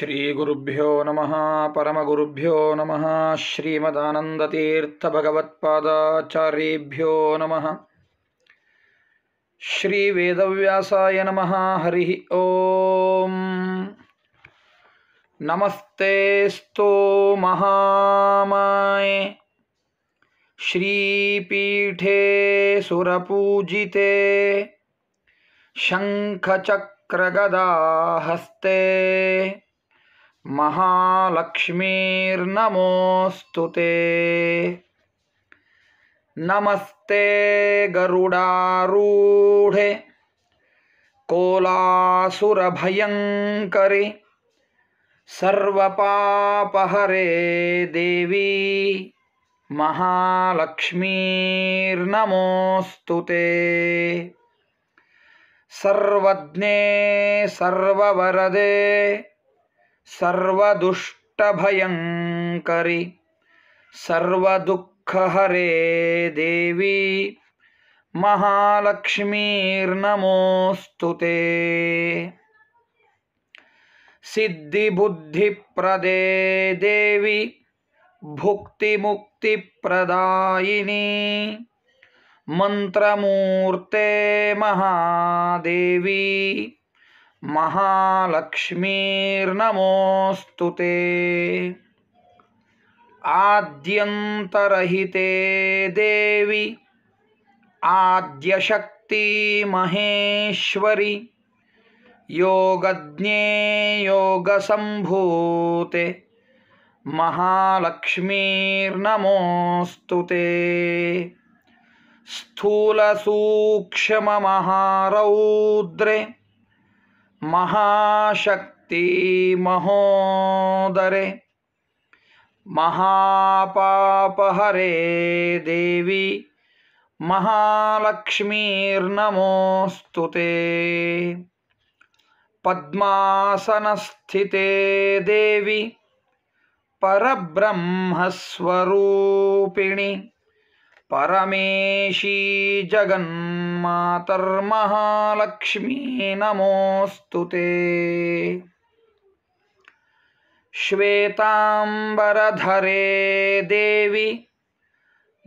श्रीगुरुभ्यो नमः परमगुरुभ्यो नमः श्रीमदानन्दतीर्थभगवत्पादाचार्येभ्यो नमः श्रीवेदव्यासाय नमः हरिः ॐ नमस्तेऽस्तु महामाय श्रीपीठे सुरपूजिते शङ्खचक्रगदाहस्ते महालक्ष्मीर्नमोऽस्तु ते नमस्ते गरुडारूढे कोलासुरभयङ्करि सर्वपापहरे देवी महालक्ष्मीर्नमोऽस्तु ते सर्वज्ञे सर्ववरदे सर्वदुष्टभयङ्करि सर्वदुःखहरे देवी महालक्ष्मीर्नमोऽस्तु ते सिद्धिबुद्धिप्रदे देवी भुक्तिमुक्तिप्रदायिनी मन्त्रमूर्ते महादेवी महालक्ष्मीर्नमोऽस्तु ते आद्यन्तरहिते देवि आद्यशक्ति महेश्वरि योगज्ञे योगसम्भूते महालक्ष्मीर्नमोऽस्तु ते स्थूलसूक्ष्ममहारौद्रे महाशक्ति महोदरे महापापहरे देवी महालक्ष्मीर्नमोऽस्तु ते पद्मासनस्थिते देवि परब्रह्मस्वरूपिणि परमेशी जगन् मातर्महालक्ष्मी नमोस्तु ते श्वेताम्बरधरे देवि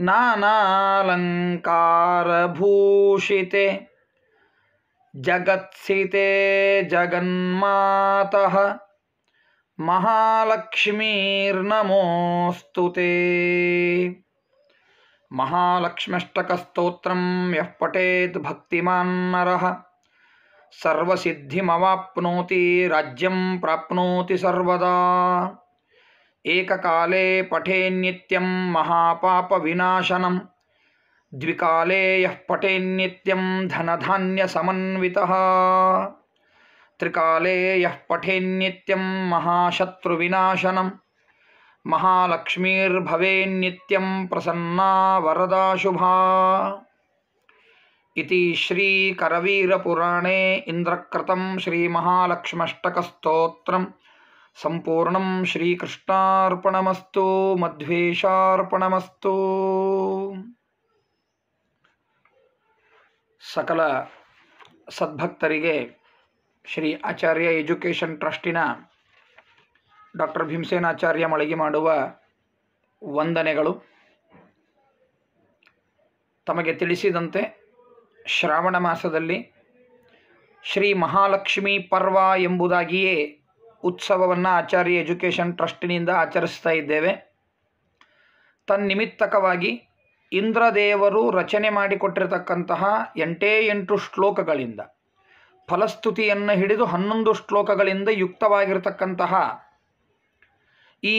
नानालङ्कारभूषिते जगत्सिते जगन्मातः महालक्ष्मीर्नमोऽस्तु ते महालक्ष्म्यष्टकस्तोत्रं यः पठेत् भक्तिमान्नरः सर्वसिद्धिमवाप्नोति राज्यं प्राप्नोति सर्वदा एककाले पठेन्नित्यं महापापविनाशनं द्विकाले यः पठेन्नित्यं धनधान्यसमन्वितः त्रिकाले यः पठेन्नित्यं महाशत्रुविनाशनम् महालक्ष्मीर्भवेन्नित्यं प्रसन्ना वरदा शुभा इति श्रीकरवीरपुराणे इन्द्रकृतं श्रीमहालक्ष्मष्टकस्तोत्रं सम्पूर्णं श्रीकृष्णार्पणमस्तु मध्वेशार्पणमस्तु ಸಕಲ ಸದ್ಭಕ್ತರಿಗೆ ಶ್ರೀ ಆಚಾರ್ಯ ಎಜುಕೇಷನ್ ಟ್ರಸ್ಟಿನ ಡಾಕ್ಟರ್ ಭೀಮಸೇನಾಚಾರ್ಯ ಮಳಗಿ ಮಾಡುವ ವಂದನೆಗಳು ತಮಗೆ ತಿಳಿಸಿದಂತೆ ಶ್ರಾವಣ ಮಾಸದಲ್ಲಿ ಶ್ರೀ ಮಹಾಲಕ್ಷ್ಮಿ ಪರ್ವ ಎಂಬುದಾಗಿಯೇ ಉತ್ಸವವನ್ನು ಆಚಾರ್ಯ ಎಜುಕೇಷನ್ ಟ್ರಸ್ಟಿನಿಂದ ಆಚರಿಸ್ತಾ ಇದ್ದೇವೆ ತನ್ನಿಮಿತ್ತಕವಾಗಿ ಇಂದ್ರದೇವರು ರಚನೆ ಮಾಡಿಕೊಟ್ಟಿರತಕ್ಕಂತಹ ಎಂಟೇ ಎಂಟು ಶ್ಲೋಕಗಳಿಂದ ಫಲಸ್ತುತಿಯನ್ನು ಹಿಡಿದು ಹನ್ನೊಂದು ಶ್ಲೋಕಗಳಿಂದ ಯುಕ್ತವಾಗಿರತಕ್ಕಂತಹ ಈ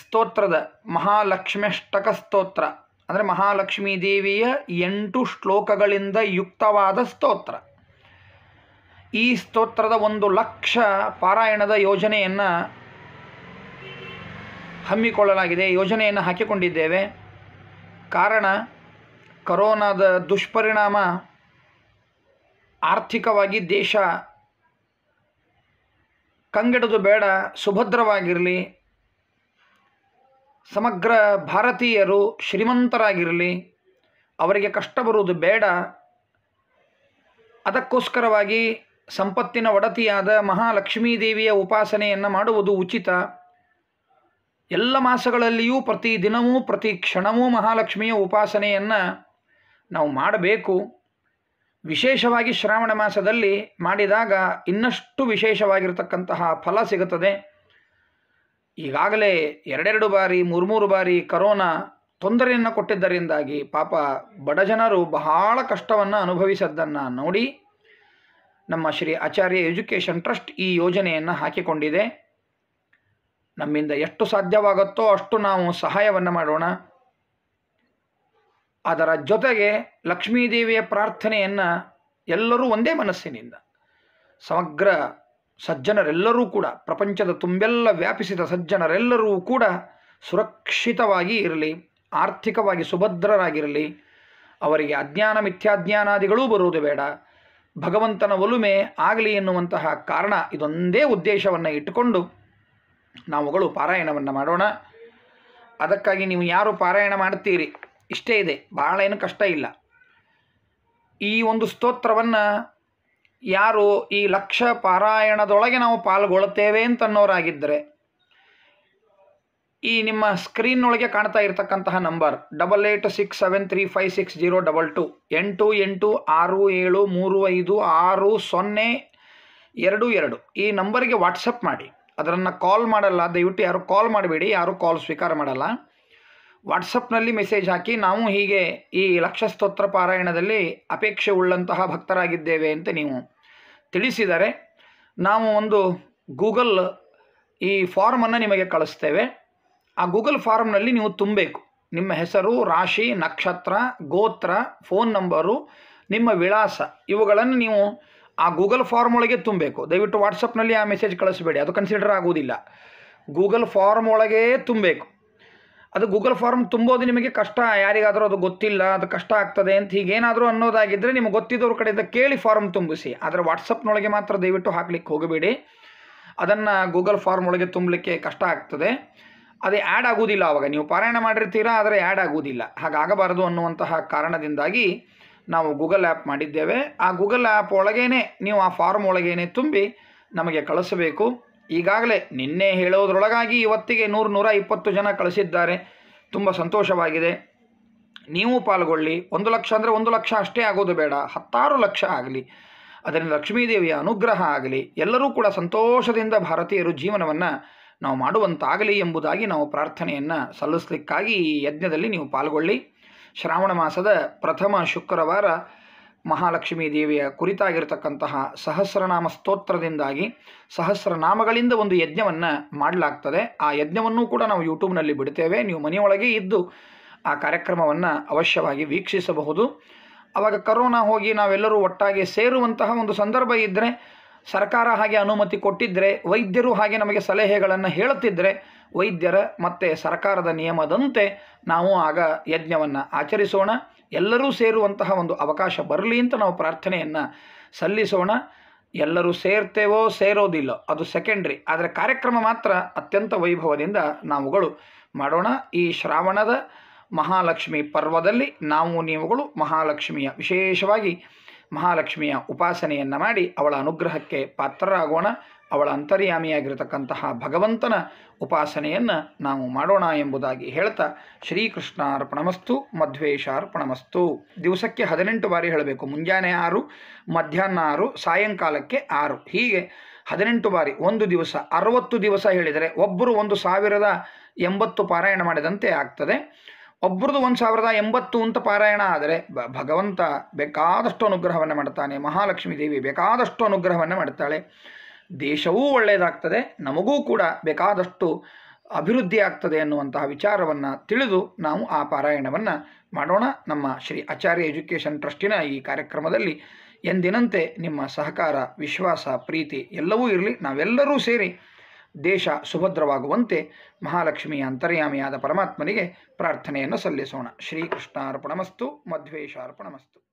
ಸ್ತೋತ್ರದ ಮಹಾಲಕ್ಷ್ಮ್ಯಷ್ಟಕ ಸ್ತೋತ್ರ ಅಂದರೆ ಮಹಾಲಕ್ಷ್ಮೀ ದೇವಿಯ ಎಂಟು ಶ್ಲೋಕಗಳಿಂದ ಯುಕ್ತವಾದ ಸ್ತೋತ್ರ ಈ ಸ್ತೋತ್ರದ ಒಂದು ಲಕ್ಷ ಪಾರಾಯಣದ ಯೋಜನೆಯನ್ನು ಹಮ್ಮಿಕೊಳ್ಳಲಾಗಿದೆ ಯೋಜನೆಯನ್ನು ಹಾಕಿಕೊಂಡಿದ್ದೇವೆ ಕಾರಣ ಕರೋನಾದ ದುಷ್ಪರಿಣಾಮ ಆರ್ಥಿಕವಾಗಿ ದೇಶ ಕಂಗೆಡದು ಬೇಡ ಸುಭದ್ರವಾಗಿರಲಿ ಸಮಗ್ರ ಭಾರತೀಯರು ಶ್ರೀಮಂತರಾಗಿರಲಿ ಅವರಿಗೆ ಕಷ್ಟ ಬರುವುದು ಬೇಡ ಅದಕ್ಕೋಸ್ಕರವಾಗಿ ಸಂಪತ್ತಿನ ಒಡತಿಯಾದ ಮಹಾಲಕ್ಷ್ಮೀ ದೇವಿಯ ಉಪಾಸನೆಯನ್ನು ಮಾಡುವುದು ಉಚಿತ ಎಲ್ಲ ಮಾಸಗಳಲ್ಲಿಯೂ ಪ್ರತಿ ದಿನವೂ ಪ್ರತಿ ಕ್ಷಣವೂ ಮಹಾಲಕ್ಷ್ಮಿಯ ಉಪಾಸನೆಯನ್ನು ನಾವು ಮಾಡಬೇಕು ವಿಶೇಷವಾಗಿ ಶ್ರಾವಣ ಮಾಸದಲ್ಲಿ ಮಾಡಿದಾಗ ಇನ್ನಷ್ಟು ವಿಶೇಷವಾಗಿರತಕ್ಕಂತಹ ಫಲ ಸಿಗುತ್ತದೆ ಈಗಾಗಲೇ ಎರಡೆರಡು ಬಾರಿ ಮೂರು ಮೂರು ಬಾರಿ ಕರೋನಾ ತೊಂದರೆಯನ್ನು ಕೊಟ್ಟಿದ್ದರಿಂದಾಗಿ ಪಾಪ ಬಡ ಜನರು ಬಹಳ ಕಷ್ಟವನ್ನು ಅನುಭವಿಸದ್ದನ್ನು ನೋಡಿ ನಮ್ಮ ಶ್ರೀ ಆಚಾರ್ಯ ಎಜುಕೇಷನ್ ಟ್ರಸ್ಟ್ ಈ ಯೋಜನೆಯನ್ನು ಹಾಕಿಕೊಂಡಿದೆ ನಮ್ಮಿಂದ ಎಷ್ಟು ಸಾಧ್ಯವಾಗುತ್ತೋ ಅಷ್ಟು ನಾವು ಸಹಾಯವನ್ನು ಮಾಡೋಣ ಅದರ ಜೊತೆಗೆ ಲಕ್ಷ್ಮೀದೇವಿಯ ಪ್ರಾರ್ಥನೆಯನ್ನು ಎಲ್ಲರೂ ಒಂದೇ ಮನಸ್ಸಿನಿಂದ ಸಮಗ್ರ ಸಜ್ಜನರೆಲ್ಲರೂ ಕೂಡ ಪ್ರಪಂಚದ ತುಂಬೆಲ್ಲ ವ್ಯಾಪಿಸಿದ ಸಜ್ಜನರೆಲ್ಲರೂ ಕೂಡ ಸುರಕ್ಷಿತವಾಗಿ ಇರಲಿ ಆರ್ಥಿಕವಾಗಿ ಸುಭದ್ರರಾಗಿರಲಿ ಅವರಿಗೆ ಅಜ್ಞಾನ ಮಿಥ್ಯಾಜ್ಞಾನಾದಿಗಳೂ ಬರುವುದು ಬೇಡ ಭಗವಂತನ ಒಲುಮೆ ಆಗಲಿ ಎನ್ನುವಂತಹ ಕಾರಣ ಇದೊಂದೇ ಉದ್ದೇಶವನ್ನು ಇಟ್ಟುಕೊಂಡು ನಾವುಗಳು ಪಾರಾಯಣವನ್ನು ಮಾಡೋಣ ಅದಕ್ಕಾಗಿ ನೀವು ಯಾರು ಪಾರಾಯಣ ಮಾಡ್ತೀರಿ ಇಷ್ಟೇ ಇದೆ ಭಾಳ ಏನು ಕಷ್ಟ ಇಲ್ಲ ಈ ಒಂದು ಸ್ತೋತ್ರವನ್ನು ಯಾರು ಈ ಲಕ್ಷ ಪಾರಾಯಣದೊಳಗೆ ನಾವು ಪಾಲ್ಗೊಳ್ಳುತ್ತೇವೆ ಅಂತನ್ನೋರಾಗಿದ್ದರೆ ಈ ನಿಮ್ಮ ಸ್ಕ್ರೀನ್ನೊಳಗೆ ಕಾಣ್ತಾ ಇರತಕ್ಕಂತಹ number double eight six seven three five six zero double two ಎಂಟು ಎಂಟು ಆರು ಏಳು ಮೂರು ಐದು ಆರು ಸೊನ್ನೆ ಎರಡು ಎರಡು ಈ ನಂಬರಿಗೆ ವಾಟ್ಸಪ್ ಮಾಡಿ ಅದರನ್ನು ಕಾಲ್ ಮಾಡಲ್ಲ ದಯವಿಟ್ಟು ಯಾರು ಕಾಲ್ ಮಾಡಬೇಡಿ ಯಾರು ಕಾಲ್ ಸ್ವೀಕಾರ ಮಾಡಲ್ಲ ವಾಟ್ಸಪ್ನಲ್ಲಿ ಮೆಸೇಜ್ ಹಾಕಿ ನಾವು ಹೀಗೆ ಈ ಲಕ್ಷ ಸ್ತೋತ್ರ ಪಾರಾಯಣದಲ್ಲಿ ಅಪೇಕ್ಷೆ ಉಳ್ಳಂತಹ ಭಕ್ತರಾಗಿದ್ದೇವೆ ಅಂತ ನೀವು ತಿಳಿಸಿದರೆ ನಾವು ಒಂದು ಗೂಗಲ್ ಈ ಫಾರ್ಮನ್ನು ನಿಮಗೆ ಕಳಿಸ್ತೇವೆ ಆ ಗೂಗಲ್ ಫಾರ್ಮ್ನಲ್ಲಿ ನೀವು ತುಂಬಬೇಕು ನಿಮ್ಮ ಹೆಸರು ರಾಶಿ ನಕ್ಷತ್ರ ಗೋತ್ರ ಫೋನ್ ನಂಬರು ನಿಮ್ಮ ವಿಳಾಸ ಇವುಗಳನ್ನು ನೀವು ಆ ಗೂಗಲ್ ಫಾರ್ಮ್ ಒಳಗೆ ತುಂಬಬೇಕು ದಯವಿಟ್ಟು ವಾಟ್ಸಪ್ನಲ್ಲಿ ಆ ಮೆಸೇಜ್ ಕಳಿಸ್ಬೇಡಿ ಅದು ಕನ್ಸಿಡರ್ ಆಗುವುದಿಲ್ಲ ಗೂಗಲ್ ಫಾರ್ಮ್ ಒಳಗೇ ತುಂಬಬೇಕು ಅದು ಗೂಗಲ್ ಫಾರ್ಮ್ ತುಂಬೋದು ನಿಮಗೆ ಕಷ್ಟ ಯಾರಿಗಾದರೂ ಅದು ಗೊತ್ತಿಲ್ಲ ಅದು ಕಷ್ಟ ಆಗ್ತದೆ ಅಂತ ಹೀಗೇನಾದರೂ ಅನ್ನೋದಾಗಿದ್ದರೆ ನಿಮಗೆ ಗೊತ್ತಿದ್ದವ್ರ ಕಡೆಯಿಂದ ಕೇಳಿ ಫಾರ್ಮ್ ತುಂಬಿಸಿ ಆದರೆ ವಾಟ್ಸಪ್ನೊಳಗೆ ಮಾತ್ರ ದಯವಿಟ್ಟು ಹಾಕ್ಲಿಕ್ಕೆ ಹೋಗಬೇಡಿ ಅದನ್ನು ಗೂಗಲ್ ಫಾರ್ಮ್ ಒಳಗೆ ತುಂಬಲಿಕ್ಕೆ ಕಷ್ಟ ಆಗ್ತದೆ ಅದೇ ಆ್ಯಡ್ ಆಗೋದಿಲ್ಲ ಆವಾಗ ನೀವು ಪಾರಾಯಣ ಮಾಡಿರ್ತೀರಾ ಆದರೆ ಆ್ಯಡ್ ಆಗುವುದಿಲ್ಲ ಹಾಗಾಗಬಾರದು ಅನ್ನುವಂತಹ ಕಾರಣದಿಂದಾಗಿ ನಾವು ಗೂಗಲ್ ಆ್ಯಪ್ ಮಾಡಿದ್ದೇವೆ ಆ ಗೂಗಲ್ ಆ್ಯಪ್ ಒಳಗೇನೆ ನೀವು ಆ ಫಾರ್ಮ್ ಒಳಗೇನೆ ತುಂಬಿ ನಮಗೆ ಕಳಿಸಬೇಕು ಈಗಾಗಲೇ ನಿನ್ನೆ ಹೇಳೋದ್ರೊಳಗಾಗಿ ಇವತ್ತಿಗೆ ನೂರು ನೂರ ಇಪ್ಪತ್ತು ಜನ ಕಳಿಸಿದ್ದಾರೆ ತುಂಬ ಸಂತೋಷವಾಗಿದೆ ನೀವು ಪಾಲ್ಗೊಳ್ಳಿ ಒಂದು ಲಕ್ಷ ಅಂದರೆ ಒಂದು ಲಕ್ಷ ಅಷ್ಟೇ ಆಗೋದು ಬೇಡ ಹತ್ತಾರು ಲಕ್ಷ ಆಗಲಿ ಅದರಿಂದ ಲಕ್ಷ್ಮೀದೇವಿಯ ಅನುಗ್ರಹ ಆಗಲಿ ಎಲ್ಲರೂ ಕೂಡ ಸಂತೋಷದಿಂದ ಭಾರತೀಯರು ಜೀವನವನ್ನು ನಾವು ಮಾಡುವಂತಾಗಲಿ ಎಂಬುದಾಗಿ ನಾವು ಪ್ರಾರ್ಥನೆಯನ್ನು ಸಲ್ಲಿಸಲಿಕ್ಕಾಗಿ ಈ ಯಜ್ಞದಲ್ಲಿ ನೀವು ಪಾಲ್ಗೊಳ್ಳಿ ಶ್ರಾವಣ ಮಾಸದ ಪ್ರಥಮ ಶುಕ್ರವಾರ ಮಹಾಲಕ್ಷ್ಮೀ ದೇವಿಯ ಕುರಿತಾಗಿರತಕ್ಕಂತಹ ಸಹಸ್ರನಾಮ ಸ್ತೋತ್ರದಿಂದಾಗಿ ಸಹಸ್ರನಾಮಗಳಿಂದ ಒಂದು ಯಜ್ಞವನ್ನು ಮಾಡಲಾಗ್ತದೆ ಆ ಯಜ್ಞವನ್ನು ಕೂಡ ನಾವು ಯೂಟ್ಯೂಬ್ನಲ್ಲಿ ಬಿಡ್ತೇವೆ ನೀವು ಮನೆಯೊಳಗೆ ಇದ್ದು ಆ ಕಾರ್ಯಕ್ರಮವನ್ನು ಅವಶ್ಯವಾಗಿ ವೀಕ್ಷಿಸಬಹುದು ಆವಾಗ ಕರೋನಾ ಹೋಗಿ ನಾವೆಲ್ಲರೂ ಒಟ್ಟಾಗಿ ಸೇರುವಂತಹ ಒಂದು ಸಂದರ್ಭ ಇದ್ದರೆ ಸರ್ಕಾರ ಹಾಗೆ ಅನುಮತಿ ಕೊಟ್ಟಿದ್ದರೆ ವೈದ್ಯರು ಹಾಗೆ ನಮಗೆ ಸಲಹೆಗಳನ್ನು ಹೇಳುತ್ತಿದ್ದರೆ ವೈದ್ಯರ ಮತ್ತು ಸರ್ಕಾರದ ನಿಯಮದಂತೆ ನಾವು ಆಗ ಯಜ್ಞವನ್ನು ಆಚರಿಸೋಣ ಎಲ್ಲರೂ ಸೇರುವಂತಹ ಒಂದು ಅವಕಾಶ ಬರಲಿ ಅಂತ ನಾವು ಪ್ರಾರ್ಥನೆಯನ್ನು ಸಲ್ಲಿಸೋಣ ಎಲ್ಲರೂ ಸೇರ್ತೇವೋ ಸೇರೋದಿಲ್ಲ ಅದು ಸೆಕೆಂಡ್ರಿ ಆದರೆ ಕಾರ್ಯಕ್ರಮ ಮಾತ್ರ ಅತ್ಯಂತ ವೈಭವದಿಂದ ನಾವುಗಳು ಮಾಡೋಣ ಈ ಶ್ರಾವಣದ ಮಹಾಲಕ್ಷ್ಮಿ ಪರ್ವದಲ್ಲಿ ನಾವು ನೀವುಗಳು ಮಹಾಲಕ್ಷ್ಮಿಯ ವಿಶೇಷವಾಗಿ ಮಹಾಲಕ್ಷ್ಮಿಯ ಉಪಾಸನೆಯನ್ನು ಮಾಡಿ ಅವಳ ಅನುಗ್ರಹಕ್ಕೆ ಪಾತ್ರರಾಗೋಣ ಅವಳ ಅಂತರ್ಯಾಮಿಯಾಗಿರತಕ್ಕಂತಹ ಭಗವಂತನ ಉಪಾಸನೆಯನ್ನು ನಾವು ಮಾಡೋಣ ಎಂಬುದಾಗಿ ಹೇಳ್ತಾ ಶ್ರೀಕೃಷ್ಣಾರ್ಪಣಮಸ್ತು ಮಧ್ವೇಶಾರ್ಪಣಮಸ್ತು ದಿವಸಕ್ಕೆ ಹದಿನೆಂಟು ಬಾರಿ ಹೇಳಬೇಕು ಮುಂಜಾನೆ ಆರು ಮಧ್ಯಾಹ್ನ ಆರು ಸಾಯಂಕಾಲಕ್ಕೆ ಆರು ಹೀಗೆ ಹದಿನೆಂಟು ಬಾರಿ ಒಂದು ದಿವಸ ಅರವತ್ತು ದಿವಸ ಹೇಳಿದರೆ ಒಬ್ಬರು ಒಂದು ಸಾವಿರದ ಎಂಬತ್ತು ಪಾರಾಯಣ ಮಾಡಿದಂತೆ ಆಗ್ತದೆ ಒಬ್ರದ್ದು ಒಂದು ಸಾವಿರದ ಎಂಬತ್ತು ಅಂತ ಪಾರಾಯಣ ಆದರೆ ಬ ಭಗವಂತ ಬೇಕಾದಷ್ಟು ಅನುಗ್ರಹವನ್ನು ಮಾಡ್ತಾನೆ ಮಹಾಲಕ್ಷ್ಮೀ ದೇವಿ ಬೇಕಾದಷ್ಟು ಅನುಗ್ರಹವನ್ನು ಮಾಡ್ತಾಳೆ ದೇಶವೂ ಒಳ್ಳೆಯದಾಗ್ತದೆ ನಮಗೂ ಕೂಡ ಬೇಕಾದಷ್ಟು ಅಭಿವೃದ್ಧಿ ಆಗ್ತದೆ ಎನ್ನುವಂತಹ ವಿಚಾರವನ್ನು ತಿಳಿದು ನಾವು ಆ ಪಾರಾಯಣವನ್ನು ಮಾಡೋಣ ನಮ್ಮ ಶ್ರೀ ಆಚಾರ್ಯ ಎಜುಕೇಷನ್ ಟ್ರಸ್ಟಿನ ಈ ಕಾರ್ಯಕ್ರಮದಲ್ಲಿ ಎಂದಿನಂತೆ ನಿಮ್ಮ ಸಹಕಾರ ವಿಶ್ವಾಸ ಪ್ರೀತಿ ಎಲ್ಲವೂ ಇರಲಿ ನಾವೆಲ್ಲರೂ ಸೇರಿ ದೇಶ ಸುಭದ್ರವಾಗುವಂತೆ ಮಹಾಲಕ್ಷ್ಮಿಯ ಅಂತರ್ಯಾಮಿಯಾದ ಪರಮಾತ್ಮನಿಗೆ ಪ್ರಾರ್ಥನೆಯನ್ನು ಸಲ್ಲಿಸೋಣ ಶ್ರೀಕೃಷ್ಣಾರ್ಪಣಮಸ್ತು ಮಧ್ವೇಶಾರ್ಪಣಮಸ್ತು